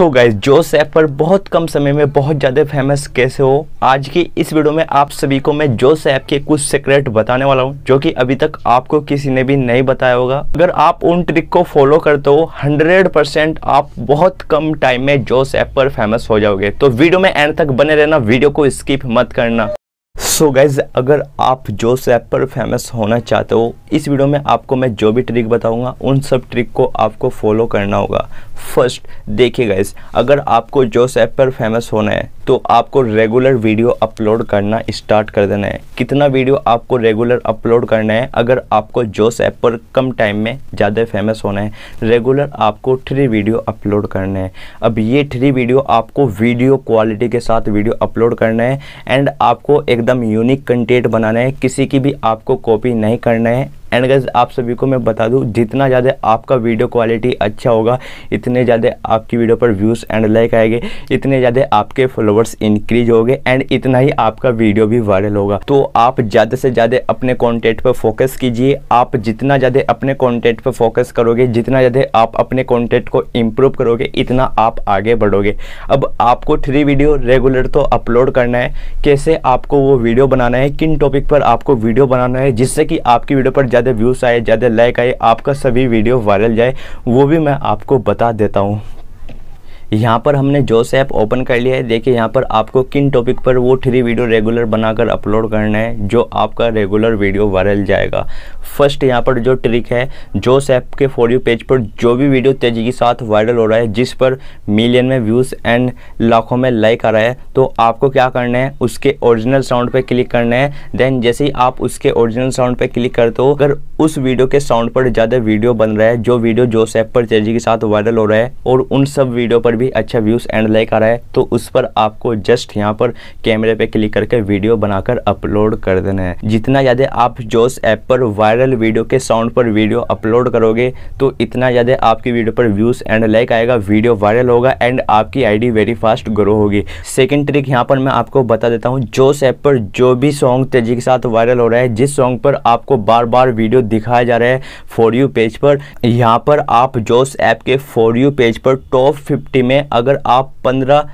so guys जोस app पर बहुत कम समय में बहुत ज़्यादा फेमस कैसे हो आज की इस वीडियो में आप सभी को मैं जोस ऐप के कुछ सीक्रेट बताने वाला हूँ जो कि अभी तक आपको किसी ने भी नहीं बताया होगा अगर आप उन ट्रिक को फॉलो करते हो 100% परसेंट आप बहुत कम टाइम में जोस ऐप पर फेमस हो जाओगे तो वीडियो में एंड तक बने रहना वीडियो को स्किप मत करना सो so गाइज अगर आप जो ऐप पर फेमस होना चाहते हो इस वीडियो में आपको मैं जो भी ट्रिक बताऊंगा उन सब ट्रिक को आपको फॉलो करना होगा फर्स्ट देखिए गाइस अगर आपको जोस ऐप पर फेमस होना है तो आपको रेगुलर वीडियो अपलोड करना स्टार्ट कर देना है कितना वीडियो आपको रेगुलर अपलोड करना है अगर आपको जोस ऐप पर कम टाइम में ज़्यादा फेमस होना है रेगुलर आपको थ्री वीडियो अपलोड करना है अब ये थ्री वीडियो आपको वीडियो क्वालिटी के साथ वीडियो अपलोड करना है एंड आपको एकदम यूनिक कंटेंट बनाना है किसी की भी आपको कॉपी नहीं करना है एंड गैस आप सभी को मैं बता दूँ जितना ज़्यादा आपका वीडियो क्वालिटी अच्छा होगा इतने ज़्यादा आपकी वीडियो पर व्यूज़ एंड लाइक आएंगे इतने ज़्यादा आपके फॉलोअर्स इंक्रीज होंगे एंड इतना ही आपका वीडियो भी वायरल होगा तो आप ज़्यादा से ज़्यादा अपने कॉन्टेंट पर फोकस कीजिए आप जितना ज़्यादा अपने कॉन्टेंट पर फोकस करोगे जितना ज़्यादा आप अपने कॉन्टेंट को इम्प्रूव करोगे इतना आप आगे बढ़ोगे अब आपको थ्री वीडियो रेगुलर तो अपलोड करना है कैसे आपको वो वीडियो बनाना है किन टॉपिक पर आपको वीडियो बनाना है जिससे कि आपकी वीडियो पर ज़्यादा व्यूज़ आए ज़्यादा लाइक आए आपका सभी वीडियो वायरल जाए वो भी मैं आपको बता देता हूँ यहाँ पर हमने जोस ऐप ओपन कर लिया है देखिए यहाँ पर आपको किन टॉपिक पर वो थ्री वीडियो रेगुलर बनाकर अपलोड करना है जो आपका रेगुलर वीडियो वायरल जाएगा फर्स्ट यहाँ पर जो ट्रिक है जोस ऐप के फॉर यू पेज पर जो भी वीडियो तेजी के साथ वायरल हो रहा है जिस पर मिलियन में व्यूज़ एंड लाखों में लाइक आ रहा है तो आपको क्या करना है उसके ओरिजिनल साउंड पर क्लिक करना है देन जैसे ही आप उसके ओरिजिनल साउंड पर क्लिक करते हो अगर उस वीडियो के साउंड पर ज़्यादा वीडियो बन रहा है जो वीडियो जोस ऐप पर तेजी के साथ वायरल हो रहा है और उन सब वीडियो पर भी अच्छा व्यूज़ एंड लाइक आ रहा है तो उस पर आपको जस्ट यहाँ पर कैमरे पे क्लिक करके वीडियो बनाकर अपलोड कर देना है जितना ज़्यादा आप जोस ऐप पर वायरल वीडियो के साउंड पर वीडियो अपलोड करोगे तो इतना ज़्यादा आपकी वीडियो पर व्यूज़ एंड लाइक आएगा वीडियो वायरल होगा एंड आपकी आईडी वेरी फास्ट ग्रो होगी सेकेंड ट्रिक यहाँ पर मैं आपको बता देता हूँ जोस ऐप पर जो भी सॉन्ग तेजी के साथ वायरल हो रहा है जिस सॉन्ग पर आपको बार बार वीडियो दिखाया जा रहा है फॉर यू पेज पर यहाँ पर आप जोस ऐप के फॉर यू पेज पर टॉप फिफ्टी में अगर आप पंद्रह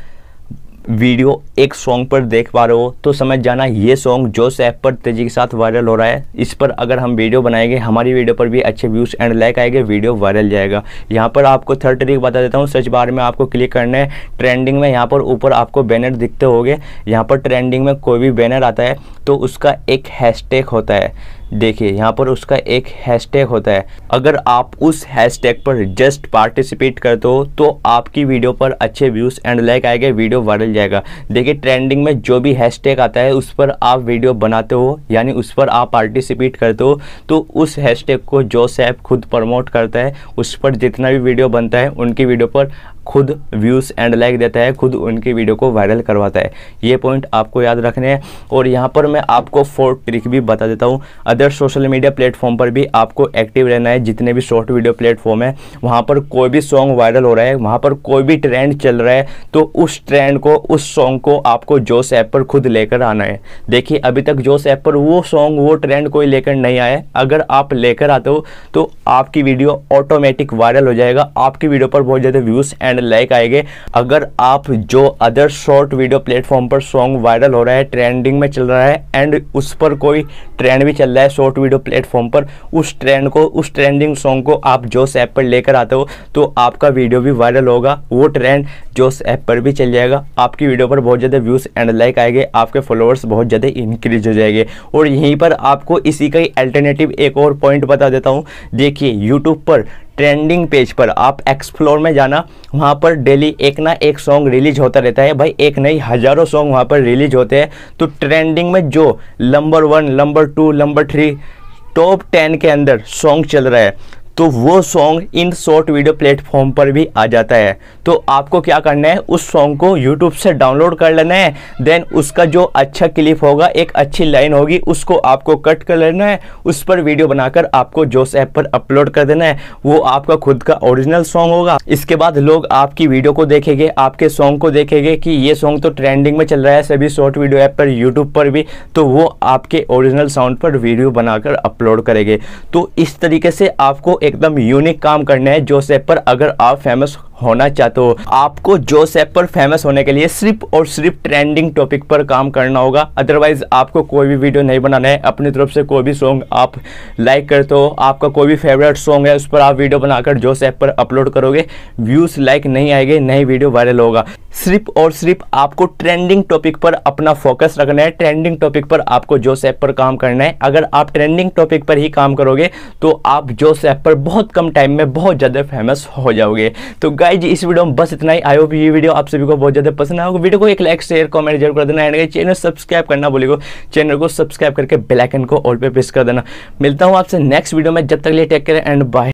वीडियो एक सॉन्ग पर देख पा रहे हो तो समझ जाना ये सॉन्ग जोश ऐप पर तेज़ी के साथ वायरल हो रहा है इस पर अगर हम वीडियो बनाएंगे हमारी वीडियो पर भी अच्छे व्यूज़ एंड लाइक आएंगे वीडियो वायरल जाएगा यहाँ पर आपको थर्ड तरीक बता देता हूँ सर्च बार में आपको क्लिक करना है ट्रेंडिंग में यहाँ पर ऊपर आपको बैनर दिखते हो यहाँ पर ट्रेंडिंग में कोई भी बैनर आता है तो उसका एक हैशटैग होता है देखिए यहाँ पर उसका एक हैशटैग होता है अगर आप उस हैशटैग पर जस्ट पार्टिसिपेट करते हो तो आपकी वीडियो पर अच्छे व्यूज़ एंड लाइक आएगा वीडियो वायरल जाएगा देखिए ट्रेंडिंग में जो भी हैशटैग आता है उस पर आप वीडियो बनाते हो यानी उस पर आप पार्टिसिपेट करते हो तो उस हैश को जो सैप खुद प्रमोट करता है उस पर जितना भी वीडियो बनता है उनकी वीडियो पर खुद व्यूज़ एंड लाइक देता है खुद उनकी वीडियो को वायरल करवाता है ये पॉइंट आपको याद रखने हैं और यहाँ पर मैं आपको फोर ट्रिक भी बता देता हूँ अदर सोशल मीडिया प्लेटफॉर्म पर भी आपको एक्टिव रहना है जितने भी शॉर्ट वीडियो प्लेटफॉर्म है वहाँ पर कोई भी सॉन्ग वायरल हो रहा है वहाँ पर कोई भी ट्रेंड चल रहा है तो उस ट्रेंड को उस सॉन्ग को आपको जोश ऐप पर खुद लेकर आना है देखिए अभी तक जोश ऐप पर वो सॉन्ग वो ट्रेंड कोई लेकर नहीं आया अगर आप लेकर आते हो तो आपकी वीडियो ऑटोमेटिक वायरल हो जाएगा आपकी वीडियो पर बहुत ज़्यादा व्यूज़ एंड एंड लाइक आएंगे अगर आप जो अदर शॉर्ट वीडियो प्लेटफॉर्म पर सॉन्ग वायरल हो रहा है ट्रेंडिंग में चल रहा है एंड उस पर कोई ट्रेंड भी चल रहा है शॉर्ट वीडियो प्लेटफॉर्म पर उस ट्रेंड को उस ट्रेंडिंग सॉन्ग को आप जो ऐप पर लेकर आते हो तो आपका वीडियो भी वायरल होगा वो ट्रेंड जो उस ऐप पर भी चल जाएगा आपकी वीडियो पर बहुत ज़्यादा व्यूज़ एंड लाइक आएंगे आपके फॉलोअर्स बहुत ज़्यादा इंक्रीज हो जाएंगे और यहीं पर आपको इसी का ही अल्टरनेटिव एक और पॉइंट बता देता हूँ देखिए यूट्यूब पर ट्रेंडिंग पेज पर आप एक्सप्लोर में जाना वहाँ पर डेली एक ना एक सॉन्ग रिलीज होता रहता है भाई एक नहीं हज़ारों सॉन्ग वहाँ पर रिलीज होते हैं तो ट्रेंडिंग में जो number one number two number three top ten के अंदर सॉन्ग चल रहा है तो वो सॉन्ग इन शॉर्ट वीडियो प्लेटफॉर्म पर भी आ जाता है तो आपको क्या करना है उस सॉन्ग को यूट्यूब से डाउनलोड कर लेना है देन उसका जो अच्छा क्लिप होगा एक अच्छी लाइन होगी उसको आपको कट कर लेना है उस पर वीडियो बनाकर आपको जोश ऐप पर अपलोड कर देना है वो आपका खुद का ओरिजिनल सॉन्ग होगा इसके बाद लोग आपकी वीडियो को देखेंगे आपके सॉन्ग को देखेंगे कि ये सॉन्ग तो ट्रेंडिंग में चल रहा है सभी शॉर्ट वीडियो ऐप पर यूट्यूब पर भी तो वो आपके ओरिजिनल साउंड पर वीडियो बनाकर अपलोड करेंगे तो इस तरीके से आपको एकदम यूनिक काम करना है जो स्टेप पर अगर आप फेमस होना चाहते हो आपको जोस ऐप पर फेमस होने के लिए सिर्फ और सिर्फ ट्रेंडिंग टॉपिक पर काम करना होगा अदरवाइज आपको कोई भी वीडियो नहीं बनाना है अपनी तरफ से कोई भी सॉन्ग आप लाइक करते हो आपका कोई भी फेवरेट सॉन्ग है उस पर आप वीडियो बनाकर जोस पर अपलोड करोगे व्यूज़ लाइक नहीं आएंगे नई वीडियो वायरल होगा सिर्फ और सिर्फ आपको ट्रेंडिंग टॉपिक पर अपना फोकस रखना है ट्रेंडिंग टॉपिक पर आपको जोस ऐप पर काम करना है अगर आप ट्रेंडिंग टॉपिक पर ही काम करोगे तो आप जोस ऐप पर बहुत कम टाइम में बहुत ज़्यादा फेमस हो जाओगे तो गाइज इस वीडियो में बस इतना ही आई होप ये वीडियो आप सभी को बहुत ज़्यादा पसंद आएगा वीडियो को एक लाइक शेयर कमेंट जरूर कर देना एंड चैनल सब्सक्राइब करना बोलेगो चैनल को सब्सक्राइब करके बेलाइकन को ऑल पे प्रेस कर देना मिलता हूँ आपसे नेक्स्ट वीडियो में जब तक लिए टेक केयर एंड बाय